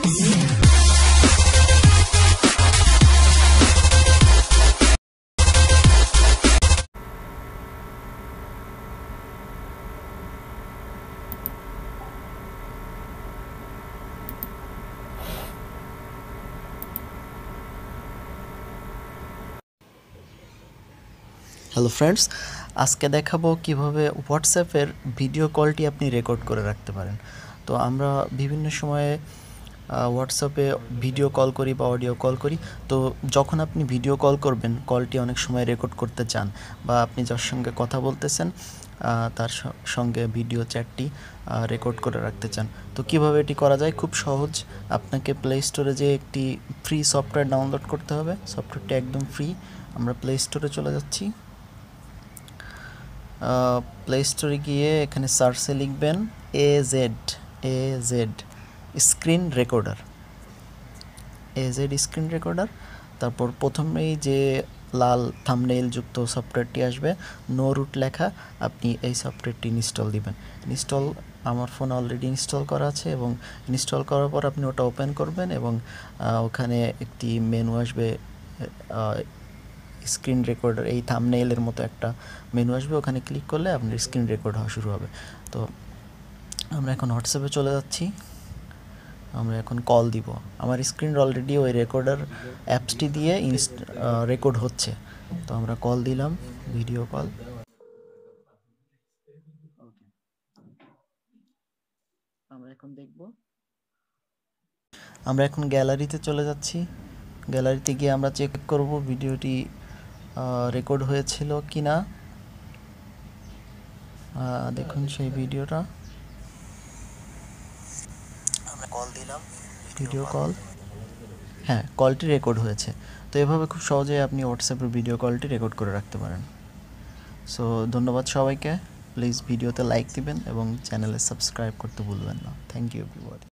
hello friends আজকে দেখাবো কিভাবে হোয়াটসঅ্যাপের ভিডিও কলটি আপনি রেকর্ড করে রাখতে পারেন তো আমরা বিভিন্ন সময়ে হোয়াটসঅ্যাপে ভিডিও কল করি বা অডিও কল করি তো যখন আপনি ভিডিও কল করবেন কলটি অনেক সময় রেকর্ড করতে চান বা আপনি যার সঙ্গে কথা বলতেছেন তার সঙ্গে ভিডিও চ্যাটটি রেকর্ড করে রাখতে চান তো কিভাবে এটি করা যায় খুব সহজ আপনাকে প্লে স্টোরে যে একটি ফ্রি সফটওয়্যার ডাউনলোড করতে হবে সফটওয়্যারটি একদম ফ্রি আমরা প্লে স্টোরে চলে যাচ্ছি প্লে স্টোরে গিয়ে এখানে সার্চে লিখবেন A Z A Z screen recorder AZ screen recorder তারপর প্রথমেই যে লাল থামনেইল যুক্ত সফটওয়্যারটি আসবে নো রুট লেখা আপনি এই সফটওয়্যারটি ইনস্টল দিবেন ইনস্টল আমার ফোন অলরেডি ইনস্টল করা আছে এবং ইনস্টল করার পর আপনি ওটা ওপেন করবেন এবং ওখানে একটি মেনু আসবে স্ক্রিন রেকর্ডার এই থামনেইলের মতো একটা মেনু আসবে ওখানে ক্লিক করলে আপনার স্ক্রিন রেকর্ড হওয়া শুরু হবে তো আমরা এখন হোয়াটসঅ্যাপে চলে যাচ্ছি আমরা এখন কল দিব আমার স্ক্রিন অলরেডি ওই রেকর্ডার অ্যাপসটি দিয়ে ইনস্ট রেকর্ড হচ্ছে তো আমরা কল দিলাম ভিডিও কল আমরা এখন দেখব আমরা এখন গ্যালারিতে চলে যাচ্ছি গ্যালারিতে গিয়ে আমরা চেক করব ভিডিওটি রেকর্ড হয়েছিল কি না দেখুন সেই ভিডিওটা কল দিলাম ভিডিও কল হ্যাঁ কলটি রেকর্ড হয়েছে তো এভাবে খুব সহজেই আপনি হোয়াটসঅ্যাপের ভিডিও কলটি রেকর্ড করে রাখতে পারেন সো ধন্যবাদ সবাইকে প্লিজ ভিডিওতে লাইক দিবেন এবং চ্যানেলে সাবস্ক্রাইব করতে ভুলবেন না থ্যাংক ইউ এভরিবডি